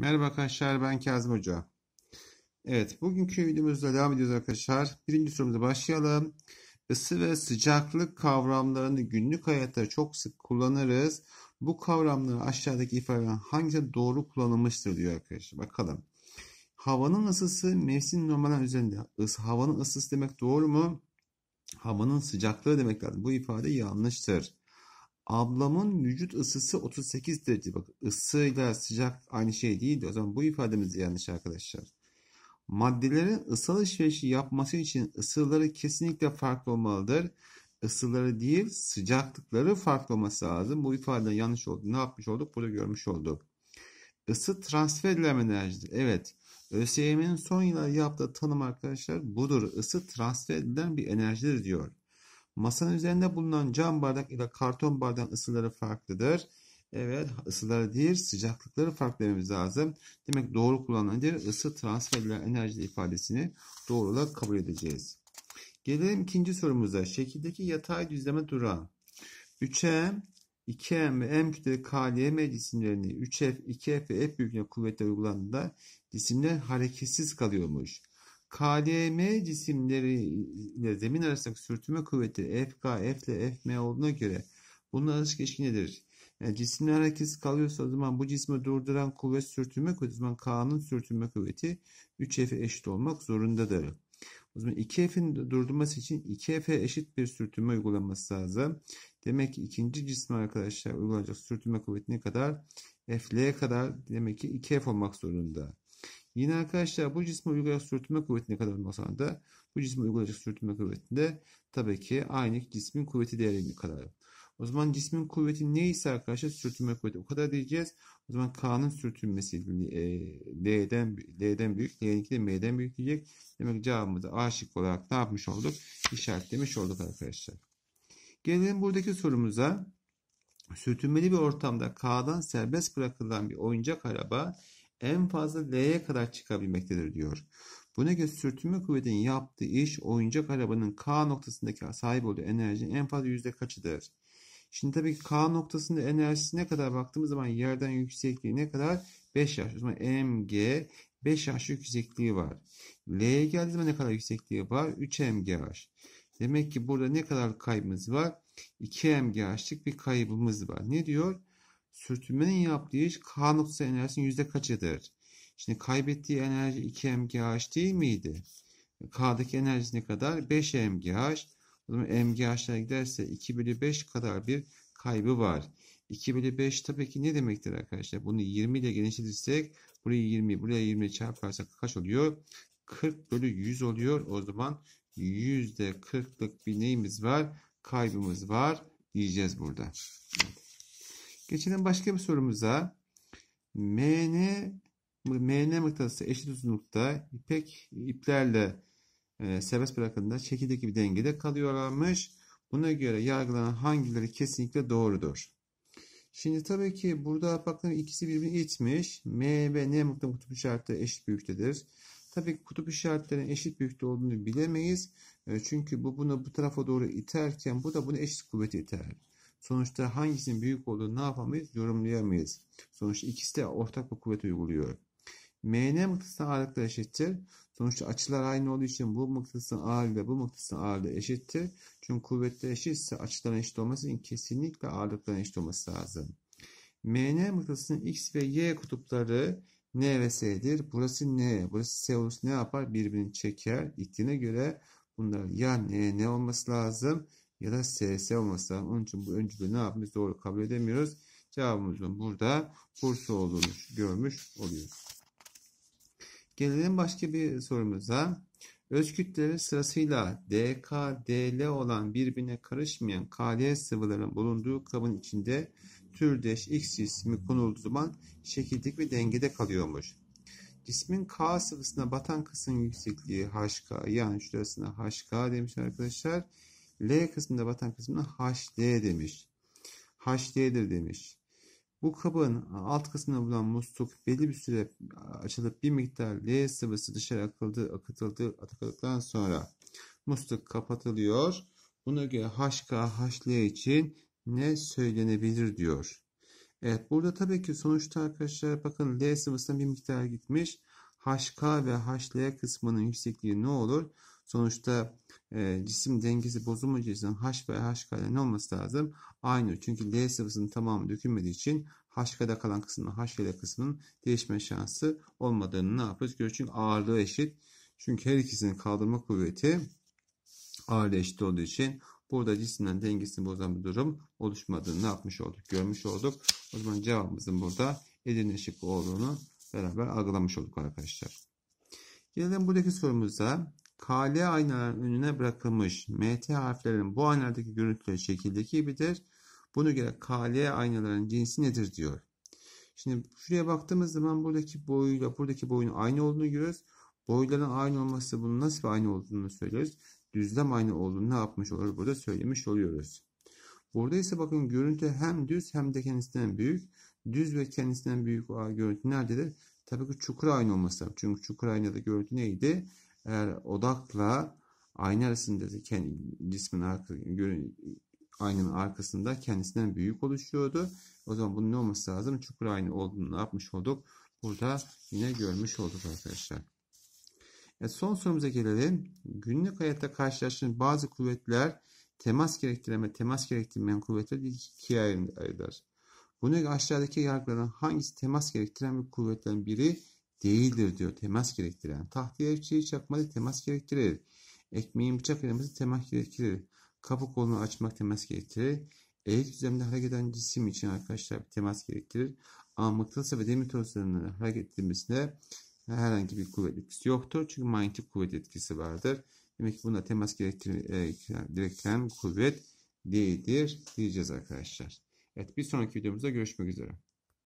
Merhaba arkadaşlar ben Kazım Hoca. Evet bugünkü videomuzda devam ediyoruz arkadaşlar. Birinci sorumuza başlayalım. Isı ve sıcaklık kavramlarını günlük hayatta çok sık kullanırız. Bu kavramları aşağıdaki ifadeden hangisi doğru kullanılmıştır diyor arkadaşlar. Bakalım. Havanın ısısı mevsim normalden üzerinde. Is, havanın ısısı demek doğru mu? Havanın sıcaklığı demek lazım. Bu ifade yanlıştır. Ablamın vücut ısısı 38 derece. Bak ısıyla sıcak aynı şey değildi. O zaman bu ifademiz yanlış arkadaşlar. Maddelerin ısı alışverişi yapması için ısıları kesinlikle farklı olmalıdır. Isıları değil sıcaklıkları farklı olması lazım. Bu ifade yanlış oldu. Ne yapmış olduk? Burada görmüş olduk. Isı transfer edilen enerjidir. Evet. ÖSYM'nin son yıllarda yaptığı tanım arkadaşlar budur. Isı transfer edilen bir enerjidir diyor. Masanın üzerinde bulunan cam bardak ile karton bardağın ısıları farklıdır. Evet ısıları değil sıcaklıkları farklı vermemiz lazım. Demek doğru kullanılan ısı transfer edilen enerji ifadesini doğru olarak kabul edeceğiz. Gelelim ikinci sorumuza. Şekildeki yatay düzleme duran 3M, 2M ve M kütleli KLM cisimlerini 3F, 2F ve F büyüklüğüne kuvvetle uygulandığında cisimler hareketsiz kalıyormuş. KLM cisimleri ile zemin arasındaki sürtünme kuvveti FK, F ile FM olduğuna göre bunun arası ilişki nedir? Yani cisimler hareketsiz kalıyorsa o zaman bu cismi durduran kuvvet sürtünme kuvveti. O zaman K'nın sürtünme kuvveti 3F'e eşit olmak zorundadır. O zaman 2F'in durdurması için 2F'e eşit bir sürtünme uygulanması lazım. Demek ki ikinci cisme arkadaşlar uygulanacak sürtünme kuvveti ne kadar? F'le kadar demek ki 2F olmak zorunda. Yine arkadaşlar bu cisme uygulayacak sürtünme kuvveti ne kadar olmasa da bu cisme uygulayacak sürtünme kuvvetinde tabii ki aynı cismin kuvveti değerini kadar. O zaman cismin kuvveti neyse arkadaşlar sürtünme kuvveti o kadar diyeceğiz. O zaman K'nın sürtünmesi e, d'den L'den büyük, L'ninki de M'den büyük diyecek. Demek cevabımızı A şık olarak ne yapmış olduk? İşaretlemiş olduk arkadaşlar. Gelelim buradaki sorumuza. Sürtünmeli bir ortamda K'dan serbest bırakılan bir oyuncak araba en fazla L'ye kadar çıkabilmektedir diyor. Buna göre sürtünme kuvvetinin yaptığı iş oyuncak arabanın K noktasındaki sahip olduğu enerjinin en fazla yüzde kaçıdır? Şimdi tabii K noktasında enerjisi ne kadar baktığımız zaman yerden yüksekliği ne kadar? 5 yaş. O zaman MG 5 yaş yüksekliği var. L'ye geldiği zaman ne kadar yüksekliği var? 3 MGH. Demek ki burada ne kadar kaybımız var? 2 MGH'lık bir kaybımız var. Ne diyor? Sürtünmenin yaptığı iş K noktası enerjisinin yüzde kaçıdır? Şimdi kaybettiği enerji 2 mgh değil miydi? K'daki enerjisi ne kadar? 5 mgh. O zaman mgh'lara giderse 2 bölü 5 kadar bir kaybı var. 2 bölü 5 tabii ki ne demektir arkadaşlar? Bunu 20 ile genişletirsek burayı 20, buraya 20 çarparsak kaç oluyor? 40 bölü 100 oluyor. O zaman %40'lık bir neyimiz var? Kaybımız var diyeceğiz burada. Evet. Geçelim başka bir sorumuza. MN MN mıknatısı eşit uzunlukta ipek iplerle e, serbest bırakıldığında çekirdek gibi dengede kalıyorlarmış. Buna göre yargılanan hangileri kesinlikle doğrudur? Şimdi tabii ki burada apakların ikisi birbirini itmiş. M ve N nokta kutup işaretleri eşit büyüktedir. Tabii ki kutup işaretlerinin eşit büyüklükte olduğunu bilemeyiz. E, çünkü bu bunu bu tarafa doğru iterken bu da bunu eşit kuvveti iter. Sonuçta hangisinin büyük olduğunu ne yapamayız? Yorumlayamayız. Sonuçta ikisi de ortak bir kuvvet uyguluyor. MN mıknatısının ağırlıkları eşittir. Sonuçta açılar aynı olduğu için bu mıknatısın ağırlığı bu mıknatısın ağırlığı eşittir. Çünkü kuvvetler eşitse açıların eşit olması için kesinlikle ağırlıkların eşit olması lazım. MN mıknatısının X ve Y kutupları N ve S'dir. Burası N, burası S olursa ne yapar? Birbirini çeker. İttiğine göre bunlar ya N, N olması lazım ya da SS olması Onun için bu öncülü ne yapmış doğru kabul edemiyoruz. Cevabımızın burada Bursa olduğunu görmüş oluyoruz. Gelelim başka bir sorumuza. Öz kütleleri sırasıyla DK, DL olan birbirine karışmayan KL sıvılarının bulunduğu kabın içinde türdeş X cismi konulduğu zaman şekillik ve dengede kalıyormuş. Cismin K sıvısına batan kısım yüksekliği HK yani şurasına HK demiş arkadaşlar. L kısmında batan kısmına HD demiş. HD'dir demiş. Bu kabın alt kısmında bulunan musluk belli bir süre açılıp bir miktar L sıvısı dışarı akıldı, akıtıldı, akıtıldıktan sonra musluk kapatılıyor. Buna göre HK, HL için ne söylenebilir diyor. Evet burada tabii ki sonuçta arkadaşlar bakın L sıvısına bir miktar gitmiş. HK ve HL kısmının yüksekliği ne olur? Sonuçta e, cisim dengesi bozulmayacağı için H ve H kare ne olması lazım? Aynı. Çünkü L sıvısının tamamı dökülmediği için H kare kalan kısmının H ile kısmının değişme şansı olmadığını ne yapıyoruz? Görüyoruz. Çünkü ağırlığı eşit. Çünkü her ikisinin kaldırma kuvveti ağırlığı eşit olduğu için burada cisimden dengesini bozan bir durum oluşmadığını ne yapmış olduk? Görmüş olduk. O zaman cevabımızın burada Edirne şıkkı olduğunu beraber algılamış olduk arkadaşlar. Gelelim buradaki sorumuza. KL aynaların önüne bırakılmış MT harflerinin bu aynalardaki görüntüleri şekildeki gibidir. Bunu göre KL aynaların cinsi nedir diyor. Şimdi şuraya baktığımız zaman buradaki boyuyla buradaki boyun aynı olduğunu görüyoruz. Boyların aynı olması bunun nasıl bir aynı olduğunu söyleriz. Düzlem aynı olduğunu ne yapmış olur? Burada söylemiş oluyoruz. Burada ise bakın görüntü hem düz hem de kendisinden büyük. Düz ve kendisinden büyük görüntü nerededir? Tabii ki çukur aynı olması. Çünkü çukur aynada görüntü neydi? eğer odakla ayna arasında kendi cismin arka, görün, aynanın arkasında kendisinden büyük oluşuyordu. O zaman bunun ne olması lazım? Çukur aynı olduğunu yapmış olduk. Burada yine görmüş olduk arkadaşlar. E son sorumuza gelelim. Günlük hayatta karşılaştığımız bazı kuvvetler temas gerektiren ve temas gerektirmeyen kuvvetler ikiye ayırır. Buna aşağıdaki yargılardan hangisi temas gerektiren bir kuvvetlerin biri değildir diyor. Temas gerektiren. Tahtaya çiğ çakmalı temas gerektirir. Ekmeğin bıçak elemesi temas gerektirir. Kapı kolunu açmak temas gerektirir. Eğil düzlemde hareket eden cisim için arkadaşlar temas gerektirir. Ama mıknatıs ve demir torsiyonlarının hareket edilmesinde herhangi bir kuvvet etkisi yoktur. Çünkü manyetik kuvvet etkisi vardır. Demek ki buna temas gerektiren kuvvet değildir diyeceğiz arkadaşlar. Evet bir sonraki videomuzda görüşmek üzere.